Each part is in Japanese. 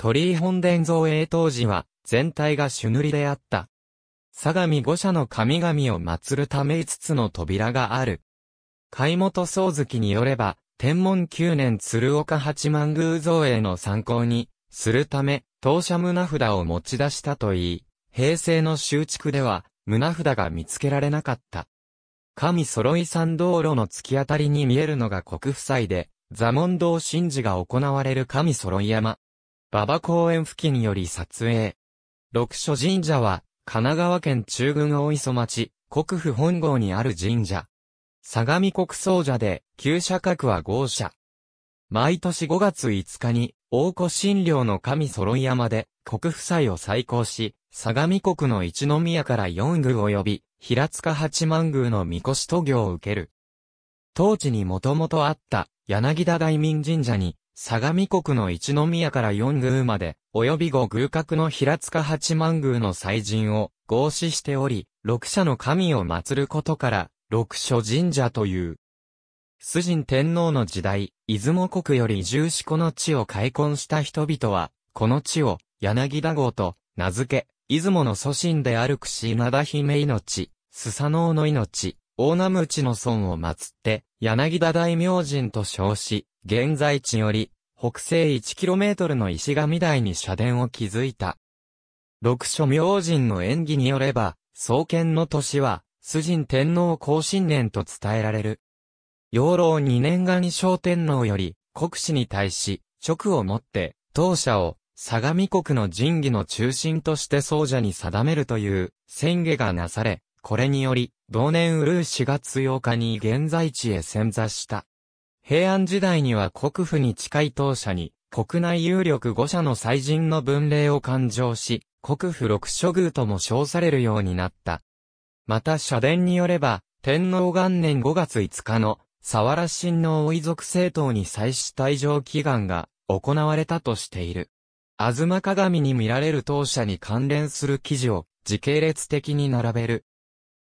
鳥居本殿造営当時は、全体が朱塗りであった。相模五社の神々を祀るため5つの扉がある。貝本宗月によれば、天文9年鶴岡八幡宮造営の参考に、するため、当社胸札を持ち出したといい、平成の修築では、胸札が見つけられなかった。神揃い山道路の突き当たりに見えるのが国夫妻で、座門道神事が行われる神揃い山。馬場公園付近より撮影。六所神社は、神奈川県中郡大磯町、国府本郷にある神社。相模国総社で、旧社格は豪社。毎年5月5日に、大古神領の神揃い山で、国夫妻を再興し、相模国の一宮から四宮及び、平塚八幡宮の御輿渡行を受ける。当地にもともとあった、柳田大民神社に、相模国の一宮から四宮まで、及び五宮閣の平塚八幡宮の祭神を合祀しており、六社の神を祀ることから、六所神社という。主神天皇の時代、出雲国より重子個の地を開墾した人々は、この地を、柳田郷と、名付け、出雲の祖神である串稲田姫命、スサノオの命、大名口の村を祀って、柳田大明神と称し、現在地より、北西 1km の石神台に社殿を築いた。六所明神の演技によれば、創建の年は、崇神天皇後新年と伝えられる。養老二年が二小天皇より、国史に対し、職をもって、当社を、相模国の神義の中心として奏者に定めるという、宣言がなされ、これにより、同年ウルー4月8日に現在地へ潜座した。平安時代には国府に近い当社に、国内有力5社の祭人の分霊を勘定し、国府六諸宮とも称されるようになった。また社殿によれば、天皇元年5月5日の、沢原親王遺族政党に祭祀退場祈願が行われたとしている。吾妻鏡に見られる当社に関連する記事を時系列的に並べる。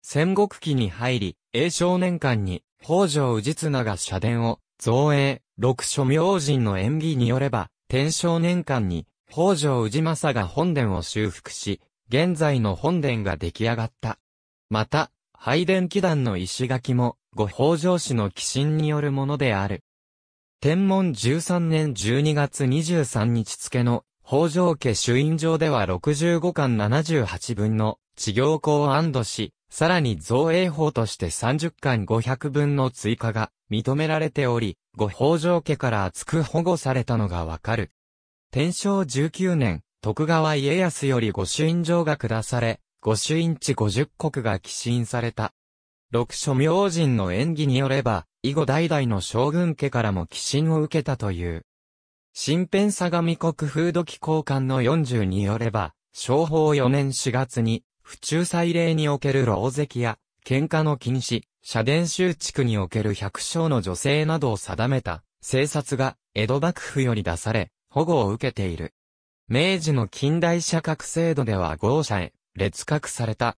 戦国期に入り、永少年間に、北条氏綱が社殿を、造営、六諸明神の演技によれば、天正年間に、北条氏政が本殿を修復し、現在の本殿が出来上がった。また、拝殿祈壇の石垣も、五北条氏の寄進によるものである。天文13年12月23日付の、北条家主院上では65巻78分の、地行公安堵し、さらに造営法として30巻500分の追加が認められており、ご法上家から厚く保護されたのがわかる。天正19年、徳川家康より御朱印状が下され、御朱印地50国が寄進された。六書明神の演技によれば、以後代々の将軍家からも寄進を受けたという。新編相模国風土機交換の40によれば、昭法4年4月に、府中祭礼における牢石や、喧嘩の禁止、社殿修築における百姓の女性などを定めた、政策が江戸幕府より出され、保護を受けている。明治の近代社格制度では豪社へ、列格された。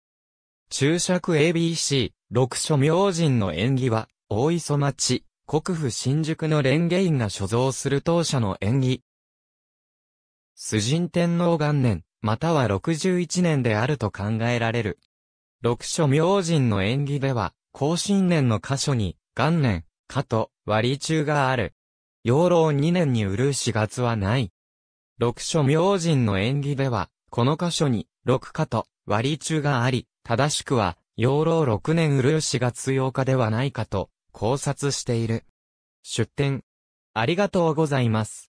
注釈 ABC、六所明神の縁起は、大磯町、国府新宿の蓮華院が所蔵する当社の縁起。崇神天皇元年、または61年であると考えられる。六所明神の縁起では、甲新年の箇所に、元年、かと、割り中がある。養老2年にうるう4月はない。六所明神の縁起では、この箇所に、六かと、割り中があり、正しくは、養老6年うるう4月8日ではないかと、考察している。出典。ありがとうございます。